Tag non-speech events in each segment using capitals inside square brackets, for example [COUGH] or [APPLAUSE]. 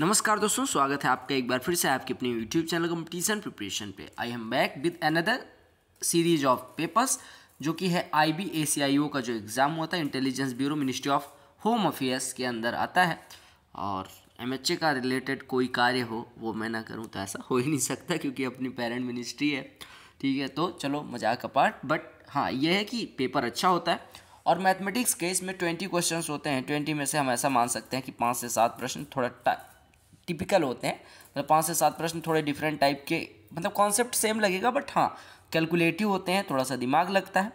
नमस्कार दोस्तों स्वागत है आपका एक बार फिर से आपके अपने यूट्यूब चैनल कंपटीशन प्रिपरेशन पे I am back with another series of papers जो कि है आई बी ए सी आई ओ का जो एग्ज़ाम होता है Intelligence Bureau Ministry of Home Affairs के अंदर आता है और एम एच ए का रिलेटेड कोई कार्य हो वो मैं ना करूँ तो ऐसा हो ही नहीं सकता क्योंकि अपनी पेरेंट मिनिस्ट्री है ठीक है तो चलो मजाक का पार्ट बट हाँ ये है कि पेपर अच्छा होता है और मैथमेटिक्स के इसमें ट्वेंटी क्वेश्चंस होते हैं ट्वेंटी में से हम ऐसा मान सकते हैं कि पाँच से सात प्रश्न थोड़ा टिपिकल होते हैं मतलब पाँच से सात प्रश्न थोड़े डिफरेंट टाइप के मतलब कॉन्सेप्ट सेम लगेगा बट हाँ कैलकुलेटिव होते हैं थोड़ा सा दिमाग लगता है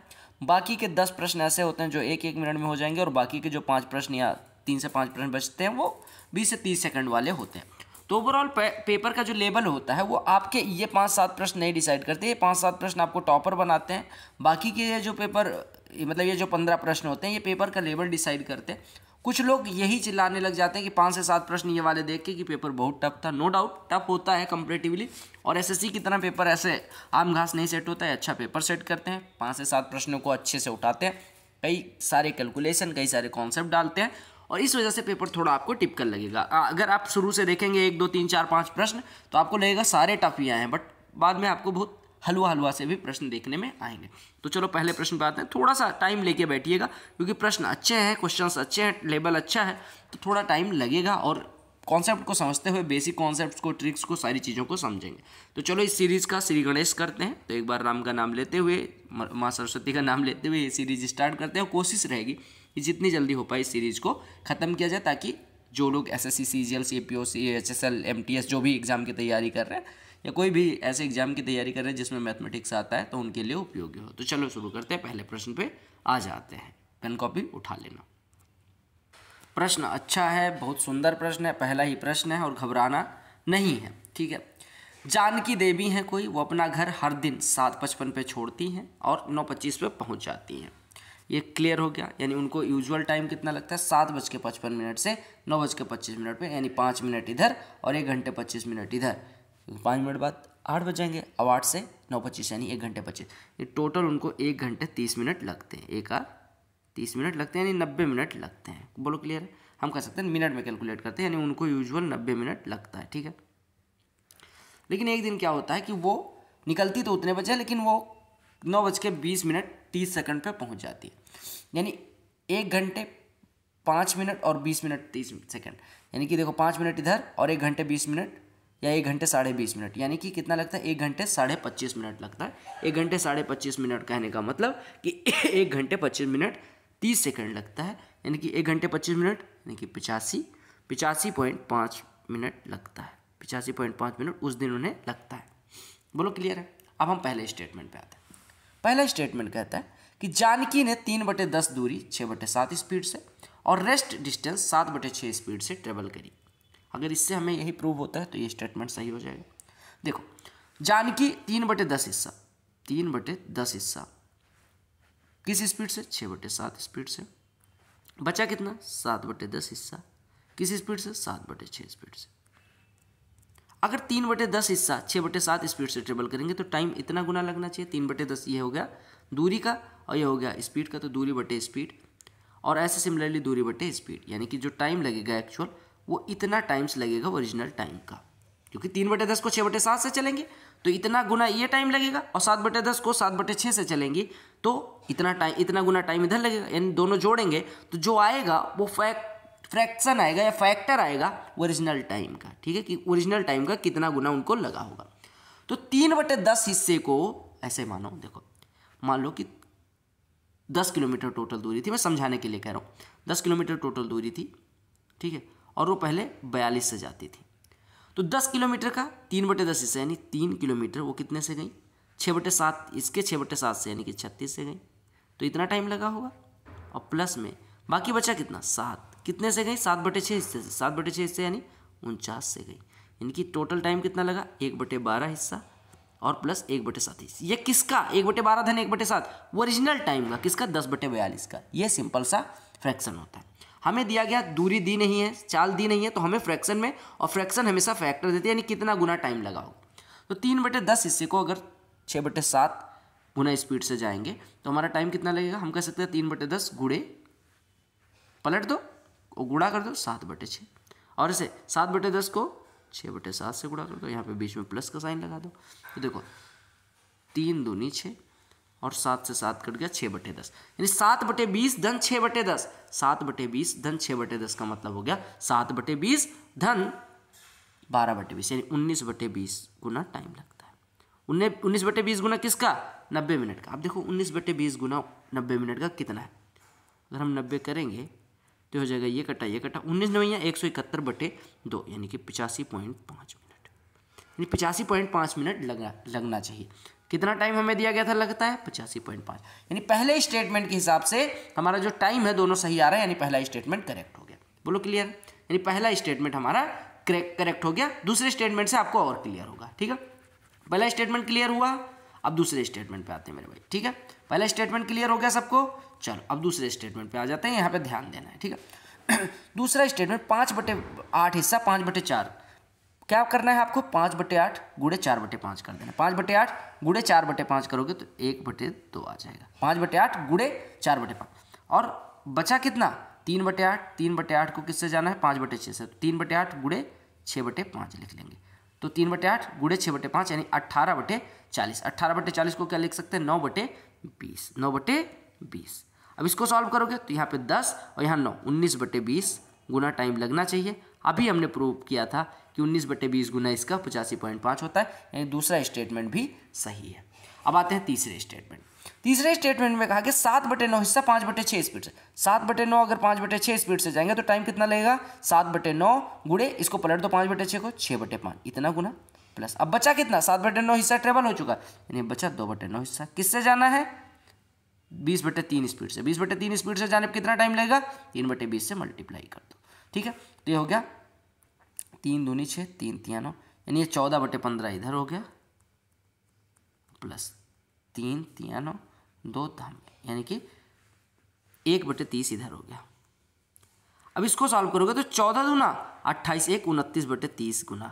बाकी के दस प्रश्न ऐसे होते हैं जो एक एक मिनट में हो जाएंगे और बाकी के जो पाँच प्रश्न या तीन से पाँच प्रश्न बचते हैं वो बीस से तीस सेकंड वाले होते हैं तो ओवरऑल पेपर का जो लेवल होता है वो आपके ये पाँच सात प्रश्न नहीं डिसाइड करते ये पाँच सात प्रश्न आपको टॉपर बनाते हैं बाकी के जो पेपर मतलब ये जो पंद्रह प्रश्न होते हैं ये पेपर का लेवल डिसाइड करते हैं कुछ लोग यही चिल्लाने लग जाते हैं कि पाँच से सात प्रश्न ये वाले देख के कि पेपर बहुत टफ था नो डाउट टफ होता है कंपेरेटिवली और एसएससी की तरह पेपर ऐसे आम घास नहीं सेट होता है अच्छा पेपर सेट करते हैं पाँच से सात प्रश्नों को अच्छे से उठाते हैं कई सारे कैलकुलेशन कई सारे कॉन्सेप्ट डालते हैं और इस वजह से पेपर थोड़ा आपको टिपकल लगेगा अगर आप शुरू से देखेंगे एक दो तीन चार पाँच प्रश्न तो आपको लगेगा सारे टफ ही आए हैं बट बाद में आपको बहुत हलवा हलवा से भी प्रश्न देखने में आएंगे तो चलो पहले प्रश्न बात है हैं थोड़ा सा टाइम लेके बैठिएगा क्योंकि प्रश्न अच्छे हैं क्वेश्चंस अच्छे हैं लेवल अच्छा है तो थोड़ा टाइम लगेगा और कॉन्सेप्ट को समझते हुए बेसिक कॉन्सेप्ट को ट्रिक्स को सारी चीज़ों को समझेंगे तो चलो इस सीरीज़ का श्री गणेश करते हैं तो एक बार राम का नाम लेते हुए माँ सरस्वती का नाम लेते हुए ये सीरीज स्टार्ट करते हैं कोशिश रहेगी कि जितनी जल्दी हो पाए इस सीरीज़ को ख़त्म किया जाए ताकि जो लोग S S C C G L C P O C H S L M T S जो भी एग्ज़ाम की तैयारी कर रहे हैं या कोई भी ऐसे एग्जाम की तैयारी कर रहे हैं जिसमें मैथमेटिक्स आता है तो उनके लिए उपयोगी हो तो चलो शुरू करते हैं पहले प्रश्न पे आ जाते हैं पेन कॉपी उठा लेना प्रश्न अच्छा है बहुत सुंदर प्रश्न है पहला ही प्रश्न है और घबराना नहीं है ठीक है जानकी देवी हैं कोई वो अपना घर हर दिन सात पचपन पे छोड़ती हैं और नौ पच्चीस पे पहुंच जाती हैं ये क्लियर हो गया यानी उनको यूजुअल टाइम कितना लगता है सात बज के पचपन मिनट से नौ बज के पच्चीस मिनट पे यानी पाँच मिनट इधर और एक घंटे पच्चीस मिनट इधर पाँच मिनट बाद आठ बज जाएंगे अब आठ से नौ पच्चीस यानी एक घंटे पच्चीस ये टोटल उनको एक घंटे तीस मिनट लगते हैं एक आर तीस मिनट लगते हैं यानी नब्बे मिनट लगते हैं बोलो क्लियर है हम कह सकते हैं मिनट में कैलकुलेट करते हैं यानी उनको यूजुअल नब्बे मिनट लगता है ठीक है लेकिन एक दिन क्या होता है कि वो निकलती तो उतने बजे लेकिन वो नौ बज के बीस मिनट तीस सेकंड पे पहुंच जाती है यानी एक घंटे पाँच मिनट और बीस मिनट तीस सेकंड यानी कि देखो पाँच मिनट इधर और एक घंटे बीस मिनट या एक घंटे साढ़े बीस मिनट यानी कि कितना लगता है एक घंटे साढ़े पच्चीस मिनट लगता है एक घंटे साढ़े पच्चीस मिनट कहने का मतलब कि [COUGHS] एक घंटे पच्चीस मिनट तीस सेकेंड लगता है यानी कि एक घंटे पच्चीस मिनट यानी कि पिचासी पिचासी पॉइंट पाँच मिनट लगता है पिचासी पॉइंट पाँच मिनट उस दिन उन्हें लगता है बोलो क्लियर है अब हम पहले स्टेटमेंट पे आते हैं पहला स्टेटमेंट कहता है कि जानकी ने तीन बटे दस दूरी छः बटे सात स्पीड से और रेस्ट डिस्टेंस सात बटे छः स्पीड से ट्रेवल करी अगर इससे हमें यही प्रूव होता है तो ये स्टेटमेंट सही हो जाएगा देखो जानकी तीन बटे दस हिस्सा तीन बटे दस हिस्सा किस स्पीड से छः बटे सात स्पीड से बचा कितना सात बटे दस हिस्सा किस स्पीड से सात बटे छः स्पीड से अगर तीन बटे दस हिस्सा छः बटे सात स्पीड से ट्रेवल करेंगे तो टाइम इतना गुना लगना चाहिए तीन बटे दस ये हो गया दूरी का और ये हो गया स्पीड का तो दूरी बटे स्पीड और ऐसे सिमिलरली दूरी बटे स्पीड यानी कि जो टाइम लगेगा एक्चुअल वो इतना टाइम्स लगेगा ओरिजिनल टाइम का क्योंकि तीन बटे दस को छः बटे सात से चलेंगे तो इतना गुना ये टाइम लगेगा और सात बटे दस को सात बटे छः से चलेंगे तो इतना टाइम इतना गुना टाइम इधर लगेगा यानी दोनों जोड़ेंगे तो जो आएगा वो फैक्ट फ्रैक्शन आएगा या फैक्टर आएगा ओरिजिनल टाइम का ठीक है कि ओरिजिनल टाइम का कितना गुना उनको लगा होगा तो तीन बटे दस हिस्से को ऐसे मानो देखो मान लो कि दस किलोमीटर टोटल दूरी थी मैं समझाने के लिए कह रहा हूँ दस किलोमीटर टोटल दूरी थी ठीक है और वो पहले बयालीस से जाती थी तो दस किलोमीटर का तीन बटे दस हिस्से यानी तीन किलोमीटर वो कितने से गई छः बटे सात इसके छः बटे सात से यानी कि छत्तीस से गई तो इतना टाइम लगा होगा और प्लस में बाकी बचा कितना सात कितने से गई सात बटे छः हिस्से से सात बटे छः हिस्से यानी उनचास से गई यानी कि टोटल टाइम कितना लगा एक बटे बारह हिस्सा और प्लस एक बटे सात हिस्सा यह किसका एक बटे बारह धन एक बटे सात ओरिजिनल टाइम का किसका दस बटे बयालीस का ये सिंपल सा फ्रैक्शन होता है हमें दिया गया दूरी दी नहीं है चाल दी नहीं है तो हमें फ्रैक्शन में और फ्रैक्शन हमेशा फैक्टर देते हैं यानी कितना गुना टाइम लगाओ तो तीन बटे दस हिस्से को अगर छः बटे सात गुना स्पीड से जाएंगे तो हमारा टाइम कितना लगेगा हम कह सकते हैं तीन बटे दस गुड़े पलट दो और गुड़ा कर दो सात बटे छः और इसे सात बटे दस को छः बटे सात से गुड़ा कर दो यहाँ पे बीच में प्लस का साइन लगा दो तो देखो तीन दूनी छः और सात से सात कट गया छः बटे दस यानी सात बटे बीस धन छः बटे दस सात बटे बीस धन छः बटे दस का मतलब हो गया सात बटे बीस धन बारह बटे बीस यानी उन्नीस बटे बीस गुना टाइम लगता है उन्नीस उन्नीस बटे बीस गुना किसका नब्बे मिनट का आप देखो उन्नीस बटे बीस गुना नब्बे मिनट का कितना है अगर हम नब्बे करेंगे तो हो जाएगा ये कटा ये कटा उन्नीस नवैया एक सौ इकहत्तर बटे दो यानी कि पिचासी पॉइंट पाँच मिनट यानी पिचासी पॉइंट पाँच मिनट लगा लगना चाहिए कितना टाइम हमें दिया गया था लगता है पचासी पॉइंट पाँच यानी पहले स्टेटमेंट के हिसाब से हमारा जो टाइम है दोनों सही आ रहा है यानी पहला स्टेटमेंट करेक्ट हो गया बोलो क्लियर यानी पहला स्टेटमेंट हमारा करेक्ट हो गया दूसरे स्टेटमेंट से आपको और क्लियर होगा ठीक है पहला स्टेटमेंट क्लियर हुआ अब दूसरे स्टेटमेंट पे आते हैं मेरे भाई ठीक है पहला स्टेटमेंट क्लियर हो गया सबको चलो अब दूसरे स्टेटमेंट पे आ जाते हैं यहाँ पर ध्यान देना है ठीक है [CLEARS THROAT] दूसरा स्टेटमेंट पाँच बटे आठ हिस्सा पाँच बटे चार क्या करना है आपको पाँच बटे आठ गुड़े चार बटे पाँच कर देना पाँच बटे आठ गुड़े चार बटे पाँच करोगे तो एक बटे दो आ जाएगा पाँच बटे आठ गुड़े चार बटे पाँच और बचा कितना तीन बटे आठ तीन बटे आठ को किससे जाना है पाँच बटे छः से तो तीन बटे आठ गुड़े छः बटे पाँच लिख लेंगे तो तीन बटे आठ गुड़े छः बटे पाँच यानी अट्ठारह बटे चालीस अट्ठारह बटे चालीस को क्या लिख सकते हैं नौ बटे बीस नौ बटे बीस अब इसको सॉल्व करोगे तो यहाँ पे दस और यहाँ नौ उन्नीस बटे बीस गुना टाइम लगना चाहिए अभी हमने प्रूव किया था कि उन्नीस बटे बीस गुना इसका पचासी पॉइंट पाँच होता है यानी दूसरा स्टेटमेंट भी सही है अब आते हैं तीसरे स्टेटमेंट तीसरे स्टेटमेंट में कहा कि सात बटे नौ हिस्सा पाँच बटे छः स्पीड से सात बटे नौ अगर पाँच बटे छः स्पीड से जाएंगे तो टाइम कितना लगेगा सात बटे नौ गुड़े इसको पलट दो पाँच बटे छः को छः बटे पाँच इतना गुना प्लस अब बचा कितना सात बटे नौ हिस्सा ट्रेवल हो चुका यानी बचा दो बटे नौ हिस्सा किससे जाना है बीस बटे तीन स्पीड से बीस बटे तीन स्पीड से जाने पर कितना टाइम लगेगा तीन बटे बीस से मल्टीप्लाई कर दो ठीक है तो ये हो गया तीन दूनी छः तीन तिया नौ यानी ये चौदह बटे पंद्रह इधर हो गया प्लस तीन तिया नौ दो धाम यानी कि एक बटे तीस इधर हो गया अब इसको सॉल्व करोगे तो चौदह दूना अट्ठाईस एक उनतीस बटे तीस गुना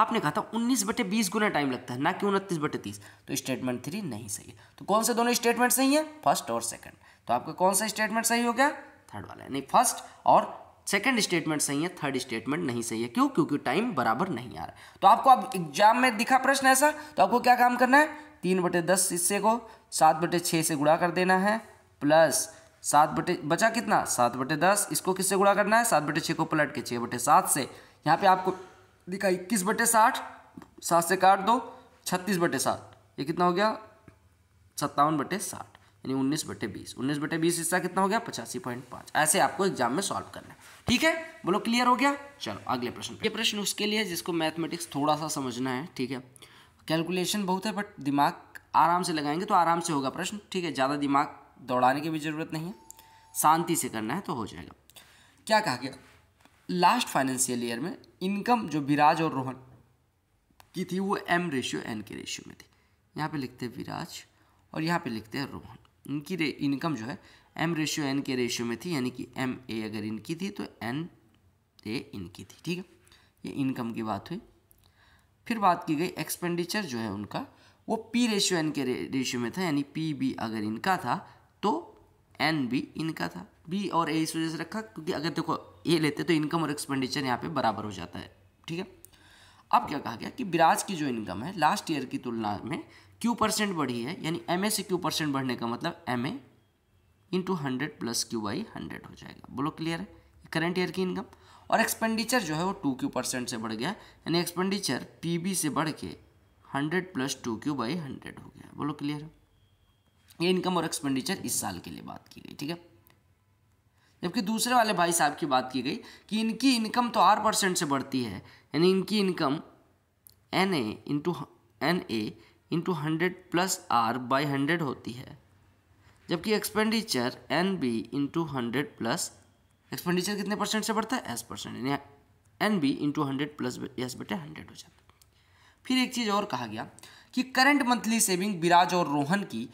आपने कहा था उन्नीस बटे बीस गुना टाइम लगता है ना कि उनतीस बटे तीस तो स्टेटमेंट थ्री नहीं सही है तो कौन से दोनों स्टेटमेंट सही है फर्स्ट और सेकंड तो आपका कौन सा स्टेटमेंट सही हो गया थर्ड वाला यानी फर्स्ट और सेकंड स्टेटमेंट सही है थर्ड स्टेटमेंट नहीं सही है क्यों क्योंकि टाइम बराबर नहीं आ रहा तो आपको अब एग्जाम में दिखा प्रश्न ऐसा तो आपको क्या काम करना है तीन बटे दस हिस्से को सात बटे छः से गुड़ा कर देना है प्लस सात बटे बचा कितना सात बटे दस इसको किससे गुड़ा करना है सात बटे छः को पलट के छः बटे सात से यहाँ पे आपको दिखा इक्कीस बटे साठ सात से काट दो छत्तीस बटे सात ये कितना हो गया सत्तावन बटे साठ यानी उन्नीस बटे बीस उन्नीस बटे बीस हिस्सा कितना हो गया पचासी पॉइंट पांच ऐसे आपको एग्जाम में सॉल्व करना है ठीक है बोलो क्लियर हो गया चलो अगले प्रश्न ये प्रश्न उसके लिए जिसको मैथमेटिक्स थोड़ा सा समझना है ठीक है कैलकुलेशन बहुत है बट दिमाग आराम से लगाएंगे तो आराम से होगा प्रश्न ठीक है ज़्यादा दिमाग दौड़ाने की भी ज़रूरत नहीं है शांति से करना है तो हो जाएगा क्या कहा गया लास्ट फाइनेंशियल ईयर में इनकम जो विराज और रोहन की थी वो एम रेशियो एन के रेशियो में थी यहाँ पे लिखते हैं विराज और यहाँ पे लिखते हैं रोहन इनकी रे इनकम जो है एम रेशियो एन के रेशियो में थी यानी कि एम ए अगर इनकी थी तो एन ए इनकी थी ठीक है ये इनकम की बात हुई फिर बात की गई एक्सपेंडिचर जो है उनका वो पी रेशियो एन के रेशियो में था यानी पी बी अगर इनका था तो एन बी इनका था बी और ए इस वजह से रखा क्योंकि अगर देखो ए लेते तो इनकम और एक्सपेंडिचर यहाँ पे बराबर हो जाता है ठीक है अब क्या कहा गया कि बिराज की जो इनकम है लास्ट ईयर की तुलना में क्यू परसेंट बढ़ी है यानी एम से क्यू परसेंट बढ़ने का मतलब M A into hundred plus Q by hundred हो जाएगा बोलो क्लियर है करंट ईयर की इनकम और एक्सपेंडिचर जो है वो टू क्यू परसेंट से बढ़ गया यानी एक्सपेंडिचर बी से बढ़ के hundred plus two Q by hundred हो गया बोलो क्लियर है ये इनकम और एक्सपेंडिचर इस साल के लिए बात की गई ठीक है जबकि दूसरे वाले भाई साहब की बात की गई कि इनकी इनकम तो आर परसेंट से बढ़ती है यानी इनकी income N A into N A into hundred plus R by hundred होती है जबकि expenditure N B into hundred plus expenditure कितने परसेंट से बढ़ता है एस परसेंट यानी N B into hundred plus S बटे हंड्रेड हो जाता है फिर एक चीज़ और कहा गया कि करंट मंथली सेविंग बिराज और रोहन की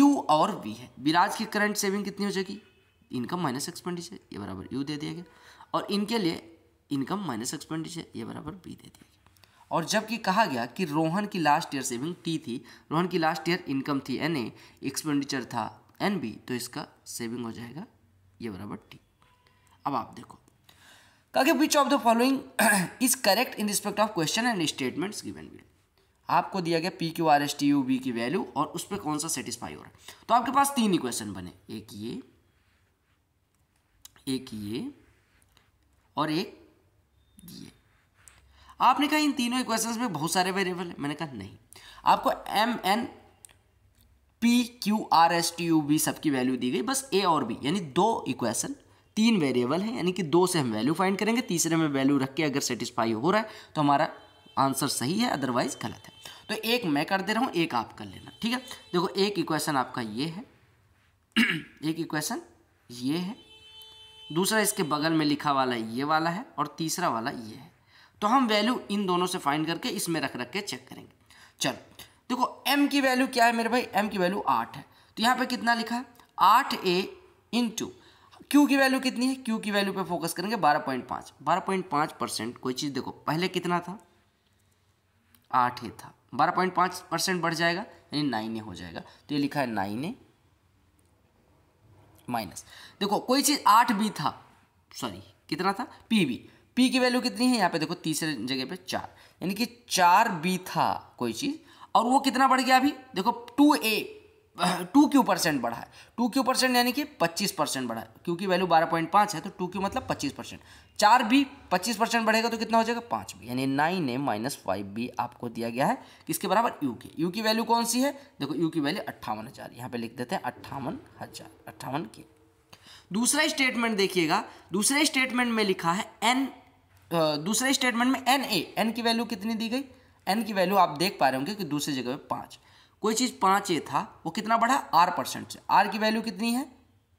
यू और वी है बिराज की करंट सेविंग कितनी हो जाएगी इनकम माइनस एक्सपेंडिचर ये बराबर यू दे दिया गया और इनके लिए इनकम माइनस एक्सपेंडिचर ये बराबर बी दे दिया गया और जबकि कहा गया कि रोहन की लास्ट ईयर सेविंग टी थी रोहन की लास्ट ईयर इनकम थी एन ए एक्सपेंडिचर था एन बी तो इसका सेविंग हो जाएगा ये बराबर टी अब आप देखो कहा which of the following is correct in respect of question and statements given below आपको दिया गया P Q R S T U B की वैल्यू और उस पर कौन सा सेटिस्फाई हो रहा है तो आपके पास तीन ही क्वेश्चन बने एक ये एक ये और एक ये आपने कहा इन तीनों इक्वेशन में बहुत सारे वेरिएबल हैं मैंने कहा नहीं आपको M N P Q R S T U B सबकी वैल्यू दी गई बस ए और बी यानी दो इक्वेशन तीन वेरिएबल हैं यानी कि दो से हम वैल्यू फाइंड करेंगे तीसरे में वैल्यू रख के अगर सेटिस्फाई हो रहा है तो हमारा आंसर सही है अदरवाइज गलत है तो एक मैं कर दे रहा हूँ एक आप कर लेना ठीक है देखो एक इक्वेशन आपका ये है [CLEARS THROAT] एक इक्वेशन ये है दूसरा इसके बगल में लिखा वाला ये वाला है और तीसरा वाला ये है तो हम वैल्यू इन दोनों से फाइंड करके इसमें रख रख के चेक करेंगे चलो देखो एम की वैल्यू क्या है मेरे भाई एम की वैल्यू आठ है तो यहाँ पे कितना लिखा है आठ ए इंटू क्यू की वैल्यू कितनी है क्यू की वैल्यू पे फोकस करेंगे बारह पॉइंट पाँच बारह पॉइंट पाँच परसेंट कोई चीज़ देखो पहले कितना था आठ ए था बारह पॉइंट पाँच परसेंट बढ़ जाएगा यानी नाइन ए हो जाएगा तो ये लिखा है नाइन ए माइनस देखो कोई चीज़ आठ बी था सॉरी कितना था पी बी पी की वैल्यू कितनी है यहाँ पे देखो तीसरे जगह पे चार यानी कि चार बी था कोई चीज़ और वो कितना बढ़ गया अभी देखो two A two Q percent बढ़ा है टू क्यू परसेंट यानी कि पच्चीस परसेंट बढ़ा है क्योंकि वैल्यू बारह पॉइंट पाँच है तो टू क्यू मतलब पच्चीस परसेंट चार बी पच्चीस परसेंट बढ़ेगा तो कितना हो जाएगा पाँच बी यानी nine A minus five B आपको दिया गया है किसके बराबर यू के यू की वैल्यू कौन सी है देखो यू की वैल्यू अट्ठावन हज़ार यहाँ पर लिख देते हैं अट्ठावन हज़ार अट्ठावन के दूसरा स्टेटमेंट देखिएगा दूसरे स्टेटमेंट में लिखा है एन दूसरे स्टेटमेंट में एन ए एन की वैल्यू कितनी दी गई एन की वैल्यू आप देख पा रहे होंगे कि दूसरी जगह पे पाँच कोई चीज़ पाँच ए था वो कितना बढ़ा आर परसेंट से आर की वैल्यू कितनी है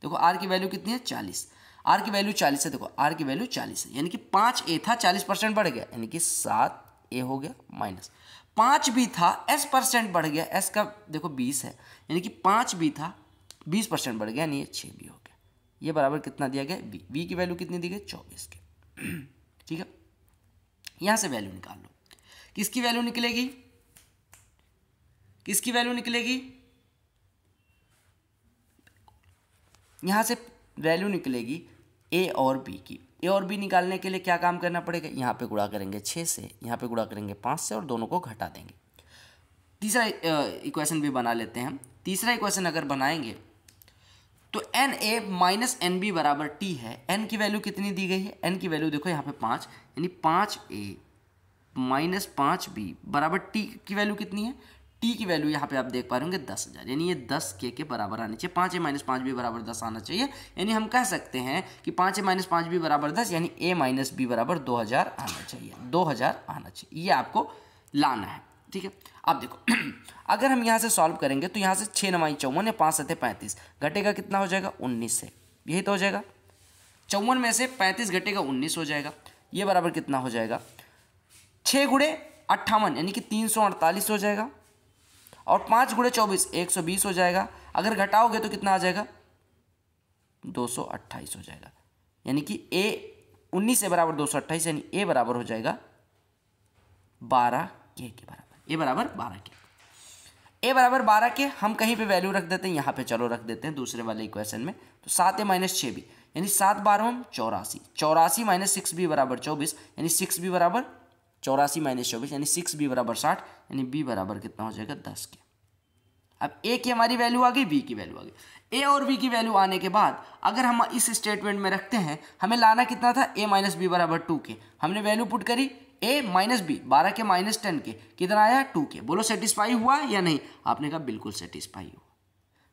देखो आर की वैल्यू कितनी है चालीस आर की वैल्यू चालीस है देखो आर की वैल्यू चालीस है यानी कि पाँच ए था चालीस परसेंट बढ़ गया यानी कि सात ए हो गया माइनस पाँच बी था एस परसेंट बढ़ गया एस का देखो बीस है यानी कि पाँच बी था बीस परसेंट बढ़ गया यानी ये छः बी हो गया ये बराबर कितना दिया गया बी बी की वैल्यू कितनी दी गई चौबीस के ठीक है यहाँ से वैल्यू निकाल लो किसकी वैल्यू निकलेगी किसकी वैल्यू निकलेगी यहाँ से वैल्यू निकलेगी ए और बी की ए और बी निकालने के लिए क्या काम करना पड़ेगा यहाँ पे गुड़ा करेंगे छः से यहाँ पे गुड़ा करेंगे पाँच से और दोनों को घटा देंगे तीसरा इक्वेशन भी बना लेते हैं तीसरा इक्वेशन अगर बनाएंगे तो N A minus N B बराबर टी है एन की वैल्यू कितनी दी गई है एन की वैल्यू देखो यहाँ पे पाँच यानी पाँच ए माइनस पाँच बी बराबर टी की वैल्यू कितनी है टी की वैल्यू यहाँ पे आप देख पा रहे होंगे दस हज़ार यानी ये दस के के बराबर आनी चाहिए पाँच ए माइनस पाँच बी बराबर दस आना चाहिए यानी हम कह सकते हैं कि पाँच ए माइनस पाँच बी बराबर दस यानी ए माइनस बी बराबर दो हज़ार आना चाहिए दो हज़ार आना चाहिए ये आपको लाना है ठीक है अब देखो [CLEARS THROAT] अगर हम यहाँ से सॉल्व करेंगे तो यहाँ से छः नवाई चौवन या पाँच सत्य पैंतीस घटेगा कितना हो जाएगा उन्नीस से यही तो हो जाएगा चौवन में से पैंतीस घटेगा उन्नीस हो जाएगा ये बराबर कितना हो जाएगा छः गुड़े अट्ठावन यानी कि तीन सौ अड़तालीस हो जाएगा और पाँच गुड़े चौबीस एक सौ बीस हो जाएगा अगर घटाओगे तो कितना आ जाएगा दो सौ अट्ठाईस हो जाएगा यानी कि ए उन्नीस से बराबर दो सौ अट्ठाईस यानी ए बराबर हो जाएगा बारह के के बराबर ए बराबर बारह के ए बराबर बारह के हम कहीं पे वैल्यू रख देते हैं यहाँ पे चलो रख देते हैं दूसरे वाले इक्वेशन में तो सात ए माइनस छः भी यानी सात बारह चौरासी चौरासी माइनस सिक्स बी बराबर चौबीस यानी सिक्स बी बराबर चौरासी माइनस चौबीस यानी सिक्स बी बराबर साठ यानी बी बराबर कितना हो जाएगा दस के अब ए की हमारी वैल्यू आ गई बी की वैल्यू आ गई ए और बी की वैल्यू आने के बाद अगर हम इस स्टेटमेंट में रखते हैं हमें लाना कितना था ए माइनस बी बराबर टू के हमने वैल्यू पुट करी ए माइनस बी बारह के माइनस टेन के कितना आया टू के बोलो सेटिस्फाई हुआ या नहीं आपने कहा बिल्कुल सेटिस्फाई हुआ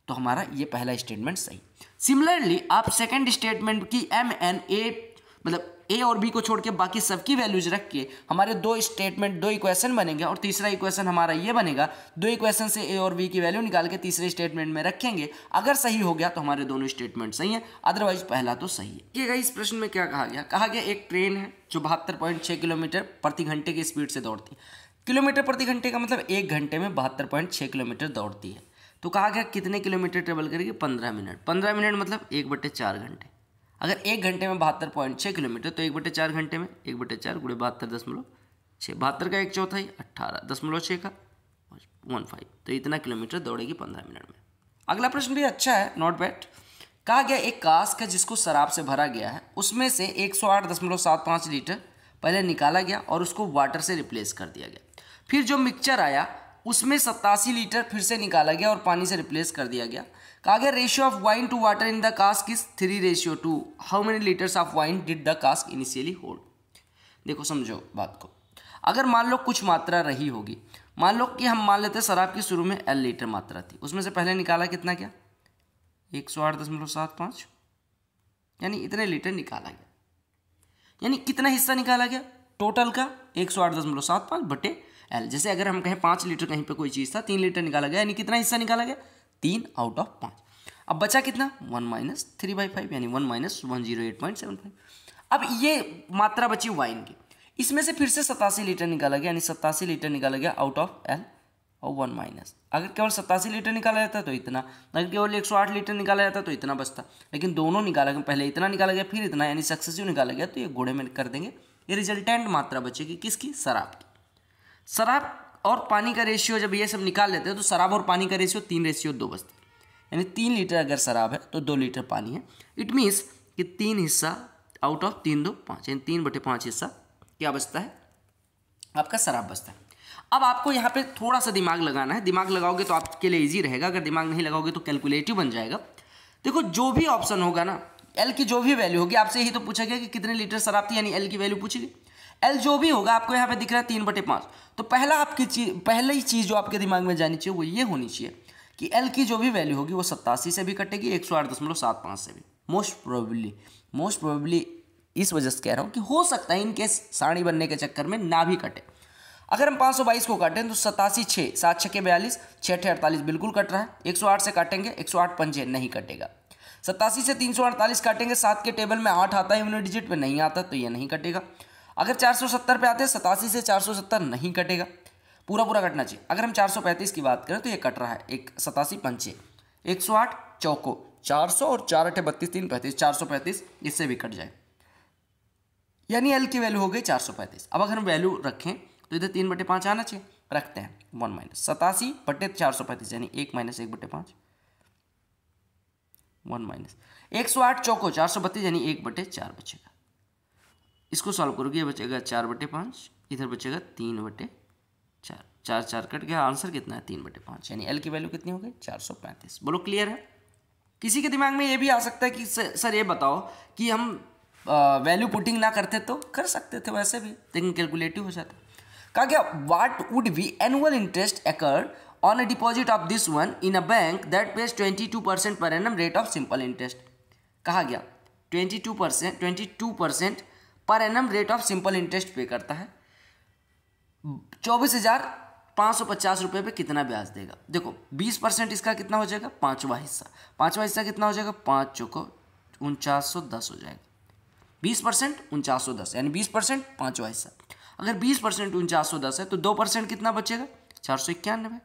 तो हमारा ये पहला स्टेटमेंट सही सिमिलरली आप सेकेंड स्टेटमेंट की एम एन ए मतलब ए और बी को छोड़ के बाकी सबकी वैल्यूज रख के हमारे दो स्टेटमेंट दो इक्वेशन बनेंगे और तीसरा इक्वेशन हमारा ये बनेगा दो इक्वेशन से ए और बी की वैल्यू निकाल के तीसरे स्टेटमेंट में रखेंगे अगर सही हो गया तो हमारे दोनों स्टेटमेंट सही है अदरवाइज पहला तो सही है ये इस प्रश्न में क्या कहा गया कहा गया एक ट्रेन है जो बहत्तर किलोमीटर प्रति घंटे की स्पीड से दौड़ती है किलोमीटर प्रति घंटे का मतलब एक घंटे में बहत्तर पॉइंट छः किलोमीटर दौड़ती है तो कहा गया कितने किलोमीटर ट्रेवल करेगी पंद्रह मिनट पंद्रह मिनट मतलब एक बटे चार घंटे अगर एक घंटे में बहत्तर पॉइंट छः किलोमीटर तो एक बटे चार घंटे में एक बटे चार गुड़े बहत्तर दशमलव छः बहत्तर का एक चौथा ही अट्ठारह दशमलव छः का वन फाइव तो इतना किलोमीटर दौड़ेगी पंद्रह मिनट में अगला प्रश्न भी अच्छा है नॉट बैट कहा गया एक कास्क है जिसको शराब से भरा गया है उसमें से एक सौ आठ दशमलव सात पाँच लीटर पहले निकाला गया और उसको वाटर से रिप्लेस कर दिया गया फिर जो मिक्सचर आया उसमें सत्तासी लीटर फिर से निकाला गया और पानी से रिप्लेस कर दिया गया कहा गया ratio of wine to water in the cask is three ratio two how many litres of wine did the cask initially hold देखो समझो बात को अगर मान लो कुछ मात्रा रही होगी मान लो कि हम मान लेते हैं शराब की शुरू में एल लीटर मात्रा थी उसमें से पहले निकाला कितना क्या एक सौ आठ दशमलव सात पाँच यानी इतने लीटर निकाला गया यानी कितना हिस्सा निकाला गया टोटल का एक सौ आठ दशमलव सात पाँच बटे एल जैसे अगर हम कहें पाँच लीटर कहीं पे कोई चीज़ था तीन लीटर निकाला गया यानी कितना हिस्सा निकाला गया तीन आउट ऑफ पाँच अब बचा कितना one minus three by five यानी one minus one zero eight point seven five अब ये मात्रा बची वाइन की इसमें से फिर से सतासी लीटर निकाला गया यानी सतासी लीटर निकाला गया आउट ऑफ एल और वन माइनस अगर केवल सतासी लीटर निकाला जाता तो इतना अगर केवल एक सौ आठ लीटर निकाला जाता तो इतना बचता लेकिन दोनों निकाला गया पहले इतना निकाला गया फिर इतना यानी सक्सेसिव निकाला गया तो ये घोड़े में कर देंगे ये रिजल्टेंट मात्रा बचेगी किसकी शराब की शराब और पानी का रेशियो जब ये सब निकाल लेते हैं तो शराब और पानी का रेशियो तीन रेशियो दो बजते यानी तीन लीटर अगर शराब है तो दो लीटर पानी है इट मीन्स कि तीन हिस्सा आउट ऑफ तीन दो पाँच यानी तीन बटे पाँच हिस्सा क्या बचता है आपका शराब बचता है अब आपको यहाँ पे थोड़ा सा दिमाग लगाना है दिमाग लगाओगे तो आपके लिए इजी रहेगा अगर दिमाग नहीं लगाओगे तो कैलकुलेटिव बन जाएगा देखो जो भी ऑप्शन होगा ना एल की जो भी वैल्यू होगी आपसे यही तो पूछा गया कि कितने लीटर शराब थी यानी एल की वैल्यू पूछेगी एल जो भी होगा आपको यहाँ पे दिख रहा है तीन बटे पाँच तो पहला आपकी चीज पहली चीज़ जो आपके दिमाग में जानी चाहिए वो ये होनी चाहिए कि एल की जो भी वैल्यू होगी वो सत्तासी से भी कटेगी एक सौ आठ दशमलव सात पाँच से भी मोस्ट प्रोबेबली मोस्ट प्रोबेबली इस वजह से कह रहा हूँ कि हो सकता है इनकेस साड़ी बनने के चक्कर में ना भी कटे अगर हम पाँच सौ बाईस को काटें तो सतासी छः सात छः के बयालीस छः अठे अड़तालीस बिल्कुल कट रहा है एक सौ आठ से काटेंगे एक सौ आठ पंजे नहीं कटेगा सतासी से तीन सौ अड़तालीस काटेंगे सात के टेबल में आठ आता है यूनिट डिजिट पर नहीं आता तो ये नहीं कटेगा अगर 470 पे आते हैं सतासी से 470 नहीं कटेगा पूरा पूरा कटना चाहिए अगर हम 435 की बात करें तो ये कट रहा है एक सतासी पंचे एक सौ आठ चौको चार सौ और चार अठे बत्तीस तीन पैंतीस चार सौ पैंतीस इससे भी कट जाए यानी एल की वैल्यू हो गई चार सौ पैंतीस अब अगर हम वैल्यू रखें तो इधर तीन बटे पाँच आना चाहिए रखते हैं वन माइनस सतासी बटे चार सौ पैंतीस यानी एक माइनस एक बटे पाँच वन माइनस एक सौ आठ चौको चार सौ बत्तीस यानी एक बटे चार बचेगा इसको सॉल्व करोगे ये बचेगा चार बटे पाँच इधर बचेगा तीन बटे चार चार चार कट गया आंसर कितना है तीन बटे पाँच यानी एल की वैल्यू कितनी हो गई चार सौ पैंतीस बोलो क्लियर है किसी के दिमाग में ये भी आ सकता है कि सर ये बताओ कि हम वैल्यू पुटिंग ना करते तो कर सकते थे वैसे भी लेकिन कैलकुलेटिव हो जाता कहा गया what would be annual interest accrue on a deposit of this one in a bank that pays twenty two percent per annum rate of simple interest कहा गया twenty two percent twenty two percent per an rate of simple interest pay करता है चौबीस हज़ार पाँच सौ पचास रुपये पर कितना ब्याज देगा देखो बीस परसेंट इसका कितना हो जाएगा पाँचवा हिस्सा पाँचवा हिस्सा कितना हो जाएगा पाँच चौको उनचास सौ दस हो जाएगा बीस परसेंट उनचास सौ दस यानी बीस परसेंट पाँचवा हिस्सा अगर बीस परसेंट उनचास सौ दस है तो दो परसेंट कितना बचेगा चार सौ इक्यानवे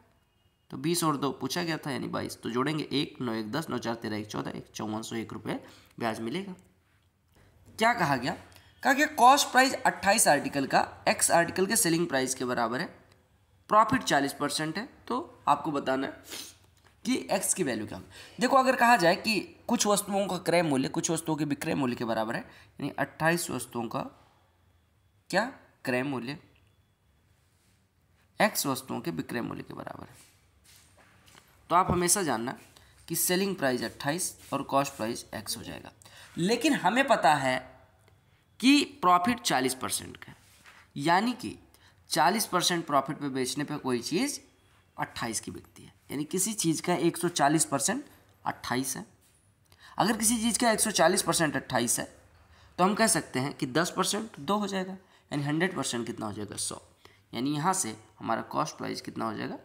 तो बीस और दो पूछा गया था यानी बाईस तो जोड़ेंगे एक नौ एक दस नौ चार तेरह एक चौदह एक चौवन सौ एक रुपये ब्याज मिलेगा क्या कहा गया कहा कि कॉस्ट प्राइस 28 आर्टिकल का एक्स आर्टिकल के सेलिंग प्राइस के बराबर है प्रॉफिट 40 परसेंट है तो आपको बताना है कि एक्स की वैल्यू क्या होगी देखो अगर कहा जाए कि कुछ वस्तुओं का क्रय मूल्य कुछ वस्तुओं के विक्रय मूल्य के बराबर है यानी अट्ठाईस वस्तुओं का क्या क्रय मूल्य एक्स वस्तुओं के विक्रय मूल्य के बराबर है तो आप हमेशा जानना कि सेलिंग प्राइस 28 और कॉस्ट प्राइस एक्स हो जाएगा लेकिन हमें पता है कि प्रॉफिट चालीस परसेंट का यानी कि चालीस परसेंट प्रॉफिट पे बेचने पे कोई चीज़ अट्ठाईस की बिकती है यानी किसी चीज़ का एक सौ चालीस परसेंट अट्ठाईस है अगर किसी चीज़ का एक सौ चालीस परसेंट अट्ठाईस है तो हम कह सकते हैं कि दस परसेंट दो हो जाएगा यानी हंड्रेड परसेंट कितना हो जाएगा सौ यानी यहाँ से हमारा कॉस्ट वाइज कितना हो जाएगा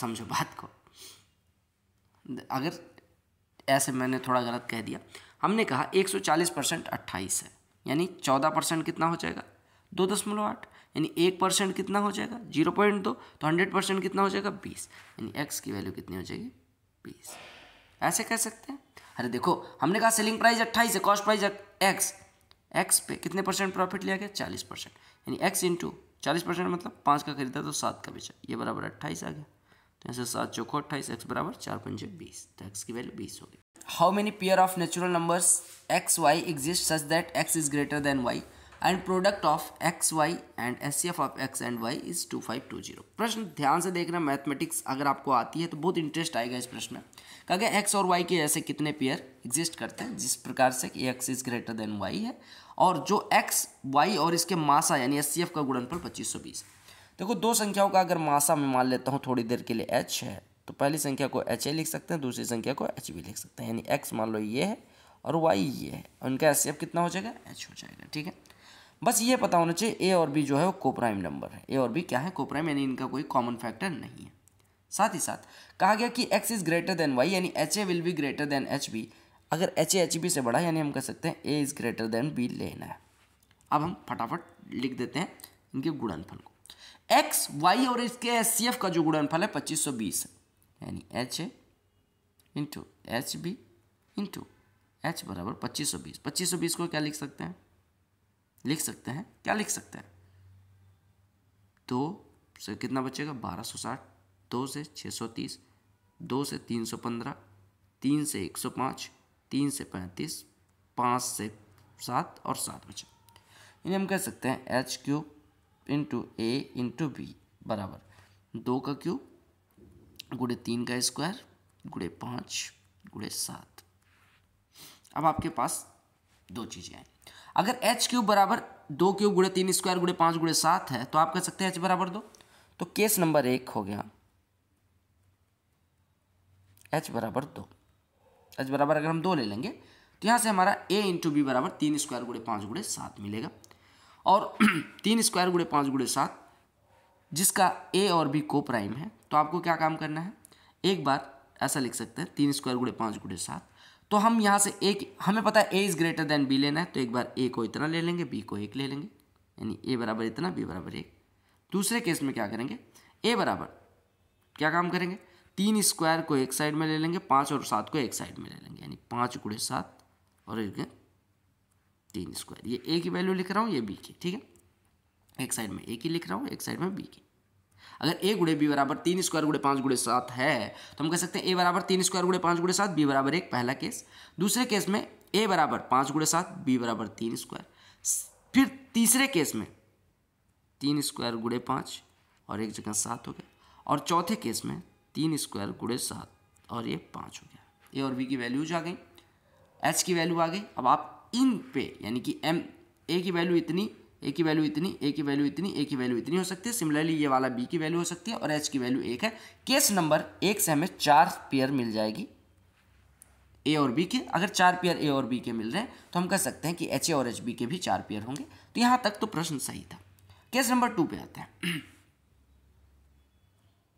समझो बात को अगर ऐसे मैंने थोड़ा गलत कह दिया हमने कहा 140 परसेंट अट्ठाईस है यानी चौदह परसेंट कितना हो जाएगा दो दशमलव आठ यानी एक परसेंट कितना हो जाएगा जीरो पॉइंट दो तो हंड्रेड परसेंट कितना हो जाएगा बीस यानी एक्स की वैल्यू कितनी हो जाएगी बीस ऐसे कह सकते हैं अरे देखो हमने कहा सेलिंग प्राइस अट्ठाईस है कॉस्ट प्राइस एक्स एक्स पे कितने परसेंट प्रॉफिट लिया गया चालीस परसेंट यानी एक्स इंटू चालीस परसेंट मतलब पाँच का खरीदा तो सात का बेचा ये बराबर अट्ठाईस आ गया ऐसे सात चौको अट्ठाईस एक्स बराबर चार पंजे बीस तो एक्स की वैल्यू बीस होगी how many pair of natural numbers X Y exist such that X is greater than Y and product of X Y and S C F of X and Y is two five two zero प्रश्न ध्यान से देखना mathematics अगर आपको आती है तो बहुत इंटरेस्ट आएगा इस प्रश्न में कहा गया एक्स और वाई के ऐसे कितने पेयर एग्जिस्ट करते हैं जिस प्रकार से कि X is greater than Y है और जो एक्स वाई और इसके मासा यानी एस सी एफ का गुणनफल पच्चीस सौ बीस देखो दो संख्याओं का अगर मासा में मान लेता हूँ थोड़ी देर के लिए एच है तो पहली संख्या को एच ए लिख सकते हैं दूसरी संख्या को एच बी लिख सकते हैं यानी एक्स मान लो ये है और वाई ये है उनका एस कितना हो जाएगा एच हो जाएगा ठीक है बस ये पता होना चाहिए ए और बी जो है वो कोप्राइम नंबर है ए और बी क्या है कोप्राइम यानी इनका कोई कॉमन फैक्टर नहीं है साथ ही साथ कहा गया कि X is greater than Y यानी H A will be greater than H B अगर एच ए एच बी से बड़ा यानी हम कह सकते हैं A is greater than B लेना है अब हम फटाफट लिख देते हैं इनके गुणनफल को एक्स वाई और इसके एफ का जो गुणनफल है पच्चीस सौ बीस यानी H A into H B into H बराबर पच्चीस सौ बीस पच्चीस सौ बीस को क्या लिख सकते हैं लिख सकते हैं क्या लिख सकते हैं दो से कितना बचेगा बारह सौ साठ दो से छः सौ तीस दो से तीन सौ पंद्रह तीन से एक सौ पाँच तीन से पैंतीस पाँच से सात और सात बचे इन्हें हम कह सकते हैं H cube into A into B बराबर दो का क्यूब गुड़े तीन का स्क्वायर गुड़े पाँच गुड़े सात अब आपके पास दो चीज़ें हैं अगर एच क्यूब बराबर दो क्यूब गुड़े तीन स्क्वायर गुड़े पाँच गुड़े सात है तो आप कह सकते हैं एच बराबर दो तो केस नंबर एक हो गया एच बराबर दो एच बराबर अगर हम दो ले लेंगे तो यहाँ से हमारा ए इंटू बी बराबर तीन स्क्वायर गुड़े पाँच गुड़े सात मिलेगा और [CLEARS THROAT] तीन स्क्वायर गुड़े पाँच गुड़े सात जिसका ए और बी को प्राइम है तो आपको क्या काम करना है एक बार ऐसा लिख सकते हैं तीन स्क्वायर गुड़े पाँच गुड़े सात तो हम यहाँ से एक हमें पता है A is greater than B लेना है तो एक बार ए को इतना ले लेंगे बी को एक ले लेंगे यानी ए बराबर इतना बी बराबर एक दूसरे केस में क्या करेंगे ए बराबर क्या काम करेंगे तीन स्क्वायर को एक साइड में ले लेंगे पाँच और सात को एक साइड में ले लेंगे यानी पाँच गुड़े सात और एक तीन स्क्वायर ये ए की वैल्यू लिख रहा हूँ ये बी की ठीक है एक साइड में ए की लिख रहा हूँ एक साइड में बी की अगर ए गुड़े बी बराबर तीन स्क्वायर गुड़े पाँच गुड़े सात है तो हम कह सकते हैं ए बराबर तीन स्क्वायर गुड़े पाँच गुड़े सात बी बराबर एक पहला केस दूसरे केस में ए बराबर पाँच गुड़े सात बी बराबर तीन स्क्वायर फिर तीसरे केस में तीन स्क्वायर गुड़े पाँच और एक जगह सात हो गया और चौथे केस में तीन स्क्वायर गुड़े सात और ये पाँच हो गया ए और बी की वैल्यूज आ गई एच की वैल्यू आ गई अब आप इन पे यानी कि एम ए की वैल्यू इतनी ए की वैल्यू इतनी ए की वैल्यू इतनी ए की वैल्यू इतनी हो सकती है सिमिलरली ये वाला बी की वैल्यू हो सकती है और एच की वैल्यू एक है केस नंबर एक से हमें चार पेयर मिल जाएगी ए और बी के अगर चार पेयर ए और बी के मिल रहे हैं तो हम कह सकते हैं कि एच ए और एच बी के भी चार पेयर होंगे तो यहाँ तक तो प्रश्न सही था केस नंबर टू पे आते हैं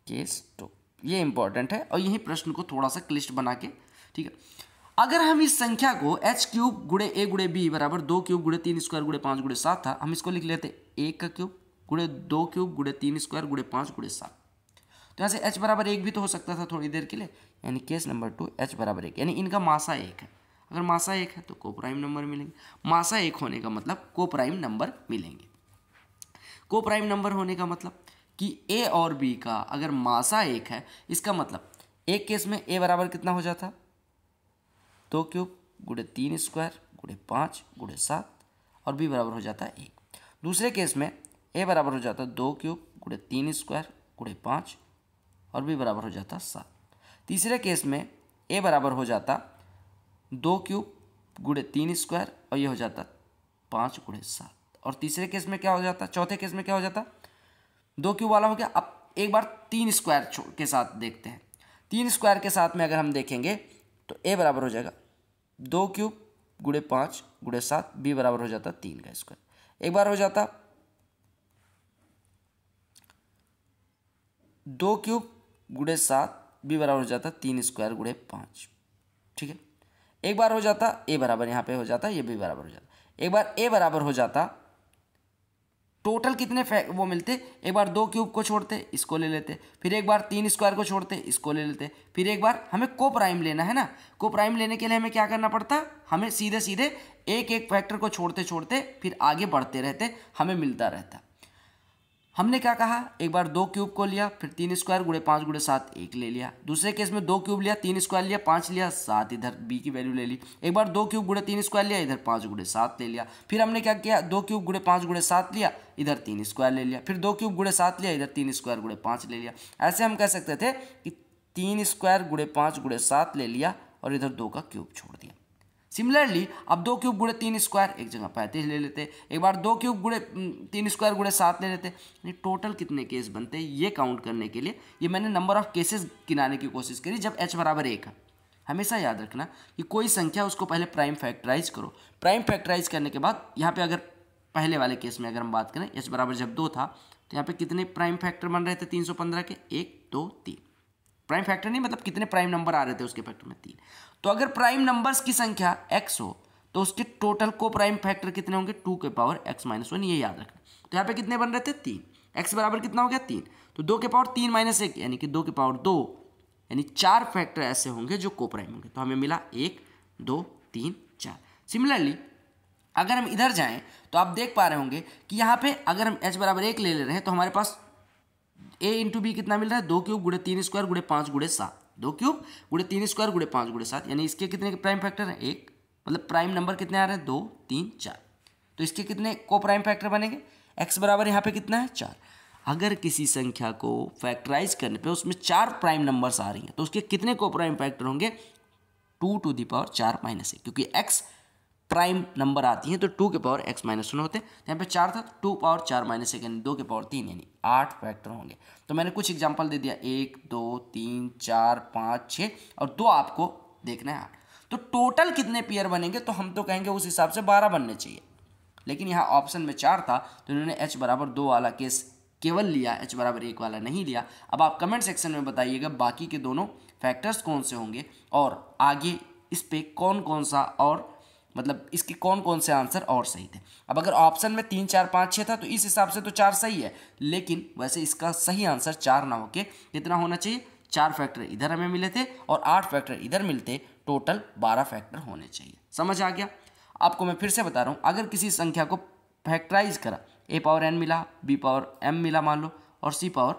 केस [CLEARS THROAT] टू ये इंपॉर्टेंट है और यही प्रश्न को थोड़ा सा क्लिष्ट बना के ठीक है अगर हम इस संख्या को एच क्यूब गुड़े ए गुड़े बी बराबर दो क्यूब गुड़े तीन स्क्वायर गुड़े पाँच गुड़े सात था हम इसको लिख लेते एक का क्यूब गुड़े दो क्यूब गुड़े तीन स्क्वायर गुड़े पाँच गुड़े सात तो यहाँ से एच बराबर एक भी तो हो सकता था थोड़ी देर के लिए यानी केस नंबर टू एच बराबर एक यानी इनका मासा एक है अगर मासा एक है तो को प्राइम नंबर मिलेंगे मासा एक होने का मतलब को प्राइम नंबर मिलेंगे को प्राइम नंबर होने का मतलब कि ए और बी का अगर मासा एक है इसका मतलब एक केस में ए बराबर कितना हो जाता दो क्यूब गुड़े तीन स्क्वायर गुड़े पाँच गुड़े सात और बी बराबर हो जाता है एक दूसरे केस में ए बराबर हो जाता है दो क्यूब गुड़े तीन स्क्वायर गुड़े पाँच और बी बराबर हो जाता सात तीसरे केस में ए बराबर हो जाता दो क्यूब गुड़े तीन स्क्वायर और ये हो जाता पाँच गुड़े सात और तीसरे केस में क्या हो जाता चौथे केस में क्या हो जाता दो क्यूब वाला हो गया अब एक बार तीन स्क्वायर के साथ देखते हैं तीन स्क्वायर के साथ में अगर हम देखेंगे तो ए बराबर हो जाएगा दो क्यूब गुड़े पाँच गुड़े सात बी बराबर हो जाता तीन का स्क्वायर एक बार हो जाता दो क्यूब गुड़े सात बी बराबर हो जाता तीन स्क्वायर गुड़े पाँच ठीक है एक बार हो जाता ए बराबर यहाँ पे हो जाता ये बी बराबर हो जाता एक बार ए बराबर हो जाता टोटल कितने वो मिलते एक बार दो क्यूब को छोड़ते इसको ले लेते फिर एक बार तीन स्क्वायर को छोड़ते इसको ले लेते फिर एक बार हमें को प्राइम लेना है ना को प्राइम लेने के लिए हमें क्या करना पड़ता हमें सीधे सीधे एक एक फैक्टर को छोड़ते छोड़ते फिर आगे बढ़ते रहते हमें मिलता रहता हमने क्या कहा एक बार दो क्यूब को लिया फिर तीन स्क्वायर गुड़े पाँच गुड़े सात एक ले लिया दूसरे केस में दो क्यूब लिया तीन स्क्वायर लिया पाँच लिया सात इधर बी की वैल्यू ले ली एक बार दो क्यूब गुड़े तीन स्क्वायर लिया इधर पाँच गुड़े सात ले लिया फिर हमने क्या किया दो क्यूब गुड़े पाँच गुड़े सात लिया इधर तीन स्क्वायर ले लिया फिर दो क्यूब गुड़े सात लिया इधर तीन स्क्वायर गुड़े पाँच ले लिया ऐसे हम कह सकते थे कि तीन स्क्वायर गुड़े पाँच गुड़े सात ले लिया और इधर दो का क्यूब छोड़ दिया सिमिलरली अब दो क्यूब गुड़े तीन स्क्वायर एक जगह पैंतीस ले लेते एक बार दो क्यूब गुड़े तीन स्क्वायर गुड़े सात ले लेते यानी टोटल कितने केस बनते हैं ये काउंट करने के लिए ये मैंने नंबर ऑफ केसेस गिनाने की कोशिश करी जब एच बराबर एक है हमेशा याद रखना कि कोई संख्या उसको पहले प्राइम फैक्टराइज करो प्राइम फैक्टराइज करने के बाद यहाँ पे अगर पहले वाले केस में अगर हम बात करें एच बराबर जब दो था तो यहाँ पर कितने प्राइम फैक्टर बन रहे थे तीन सौ पंद्रह के एक दो तीन प्राइम फैक्टर नहीं मतलब कितने प्राइम नंबर आ रहे थे उसके फैक्टर में तीन तो अगर प्राइम नंबर्स की संख्या एक्स हो तो उसके टोटल को प्राइम फैक्टर कितने होंगे टू के पावर एक्स माइनस वन ये याद रखना तो यहाँ पे कितने बन रहे थे तीन एक्स बराबर कितना हो गया तीन तो दो के पावर तीन माइनस एक यानी कि दो के पावर दो यानी चार फैक्टर ऐसे होंगे जो को प्राइम होंगे तो हमें मिला एक दो तीन चार सिमिलरली अगर हम इधर जाएं तो आप देख पा रहे होंगे कि यहाँ पे अगर हम एच बराबर एक ले ले रहे हैं तो हमारे पास ए इंटू बी कितना मिल रहा है दो क्यूब गुड़े तीन स्क्वायर गुड़े पाँच गुड़े सात दो क्यूब गुड़े तीन स्क्वायर गुड़े पाँच गुड़े सात यानी इसके कितने प्राइम फैक्टर हैं एक मतलब प्राइम नंबर कितने आ रहे हैं दो तीन चार तो इसके कितने को प्राइम फैक्टर बनेंगे एक्स बराबर यहाँ पे कितना है चार अगर किसी संख्या को फैक्टराइज करने पे उसमें चार प्राइम नंबर्स आ रही हैं तो उसके कितने को प्राइम फैक्टर होंगे टू टू दी पावर चार माइनस है क्योंकि एक्स प्राइम नंबर आती हैं तो टू के पावर एक्स माइनस वन होते हैं तो यहाँ पे चार था तो टू पावर चार माइनस एक यानी दो के पावर तीन यानी आठ फैक्टर होंगे तो मैंने कुछ एग्जाम्पल दे दिया एक दो तीन चार पाँच छः और दो आपको देखना है आठ तो टोटल कितने पेयर बनेंगे तो हम तो कहेंगे उस हिसाब से बारह बनने चाहिए लेकिन यहाँ ऑप्शन में चार था तो इन्होंने एच बराबर दो वाला केस केवल लिया एच बराबर एक वाला नहीं लिया अब आप कमेंट सेक्शन में बताइएगा बाकी के दोनों फैक्टर्स कौन से होंगे और आगे इस पर कौन कौन सा और मतलब इसके कौन कौन से आंसर और सही थे अब अगर ऑप्शन में तीन चार पाँच छः था तो इस हिसाब से तो चार सही है लेकिन वैसे इसका सही आंसर चार ना होके कितना होना चाहिए चार फैक्टर इधर हमें मिले थे और आठ फैक्टर इधर मिलते टोटल बारह फैक्टर होने चाहिए समझ आ गया आपको मैं फिर से बता रहा हूँ अगर किसी संख्या को फैक्टराइज करा ए पावर एन मिला बी पावर एम मिला मान लो और सी पावर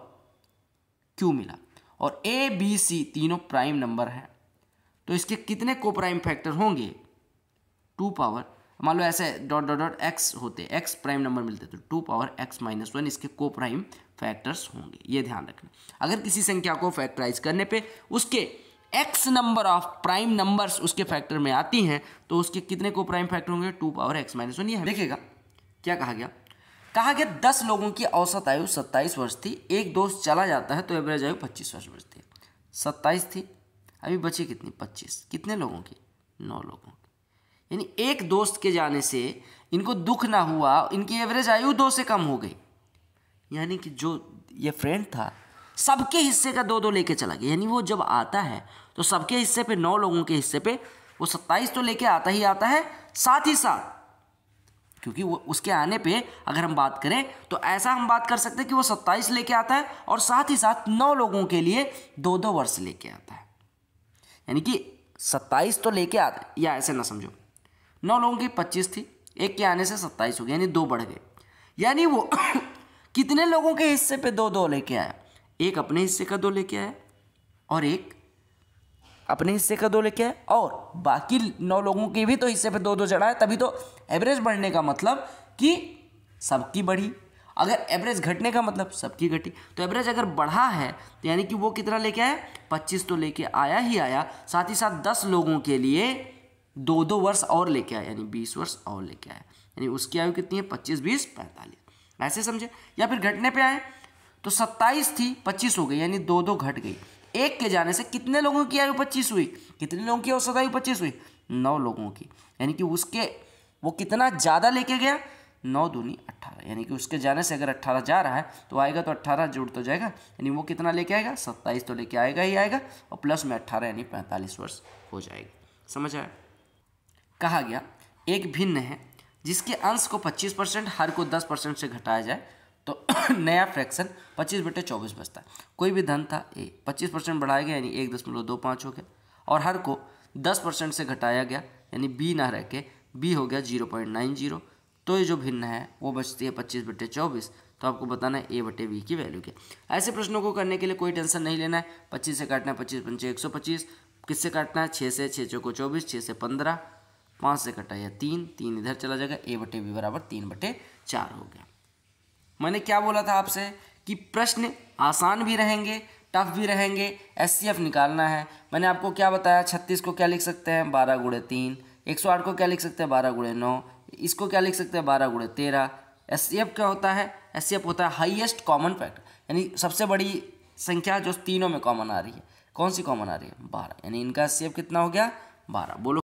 क्यू मिला और ए बी सी तीनों प्राइम नंबर हैं तो इसके कितने को प्राइम फैक्टर होंगे टू पावर मान लो ऐसे डॉट डॉट डॉट एक्स होते एक्स प्राइम नंबर मिलते तो two power X minus one इसके को प्राइम फैक्टर्स होंगे ये ध्यान रखना अगर किसी संख्या को फैक्टराइज करने पे उसके X number of prime numbers उसके फैक्टर में आती हैं तो उसके कितने को प्राइम फैक्टर होंगे two power X minus one ये देखेगा क्या कहा गया कहा गया दस लोगों की औसत आयु सत्ताईस वर्ष थी एक दोस्त चला जाता है तो एवरेज आयु पच्चीस वर्ष बचती है सत्ताईस थी अभी बची कितनी पच्चीस कितने लोगों की नौ लोगों की यानी एक दोस्त के जाने से इनको दुख ना हुआ इनकी एवरेज आयु दो से कम हो गई यानी कि जो ये फ्रेंड था सबके हिस्से का दो दो लेके चला गया यानी वो जब आता है तो सबके हिस्से पे नौ लोगों के हिस्से पे वो सत्ताईस तो लेके आता ही आता है साथ ही साथ क्योंकि वो उसके आने पे अगर हम बात करें तो ऐसा हम बात कर सकते हैं कि वो सत्ताईस लेके आता है और साथ ही साथ नौ लोगों के लिए दो दो वर्ष लेके आता है यानी कि सत्ताईस तो लेके आता है या ऐसे ना समझो नौ लोगों की पच्चीस थी एक के आने से सत्ताईस हो गई यानी दो बढ़ गए यानी वो [COUGHS] कितने लोगों के हिस्से पे दो दो लेके आया एक अपने हिस्से का दो लेके आया और एक अपने हिस्से का दो लेके आया और बाकी नौ लोगों के भी तो हिस्से पे दो दो चढ़ा है तभी तो एवरेज बढ़ने का मतलब कि सबकी बढ़ी अगर एवरेज घटने का मतलब सबकी घटी तो एवरेज अगर बढ़ा है तो यानी कि वो कितना लेके आया पच्चीस तो लेके आया ही आया साथ ही साथ दस लोगों के लिए दो दो वर्ष और लेके आए यानी बीस वर्ष और लेके आए यानी उसकी आयु कितनी है पच्चीस बीस पैंतालीस ऐसे समझे या फिर घटने पे आए तो सत्ताईस थी पच्चीस हो गई यानी दो दो घट गई एक के जाने से कितने लोगों की आयु पच्चीस हुई कितने लोगों की औसत आयु पच्चीस हुई नौ लोगों की यानी कि उसके वो कितना ज़्यादा लेके गया नौ दूनी अट्ठारह यानी कि उसके जाने से अगर अट्ठारह जा रहा है तो आएगा तो अट्ठारह जुड़ तो जाएगा यानी वो कितना लेके आएगा सत्ताईस तो लेके आएगा ही आएगा और प्लस में अट्ठारह यानी पैंतालीस वर्ष हो जाएगा समझ आया कहा गया एक भिन्न है जिसके अंश को 25 परसेंट हर को 10 परसेंट से घटाया जाए तो [COUGHS] नया फ्रैक्शन 25 बटे चौबीस बचता है कोई भी धन था ए 25 परसेंट बढ़ाया गया यानी एक दशमलव दो पाँच हो गया और हर को 10 परसेंट से घटाया गया यानी बी ना रह के बी हो गया जीरो पॉइंट नाइन जीरो तो ये जो भिन्न है वो बचती है पच्चीस बटे चौबीस तो आपको बताना है ए बटे बी की वैल्यू क्या ऐसे प्रश्नों को करने के लिए कोई टेंशन नहीं लेना है पच्चीस से काटना है पच्चीस पंचे एक सौ पच्चीस किससे काटना है छः से छः चौको चौबीस छः से पंद्रह पाँच से कटा या तीन तीन इधर चला जाएगा ए बटे बी बराबर तीन बटे चार हो गया मैंने क्या बोला था आपसे कि प्रश्न आसान भी रहेंगे टफ भी रहेंगे एस निकालना है मैंने आपको क्या बताया छत्तीस को क्या लिख सकते हैं बारह गुड़े तीन एक सौ आठ को क्या लिख सकते हैं बारह गुड़े नौ इसको क्या लिख सकते हैं बारह गुड़े तेरह एस क्या होता है एस होता है हाइएस्ट कॉमन फैक्टर यानी सबसे बड़ी संख्या जो तीनों में कॉमन आ रही है कौन सी कॉमन आ रही है बारह यानी इनका एस कितना हो गया बारह बोलो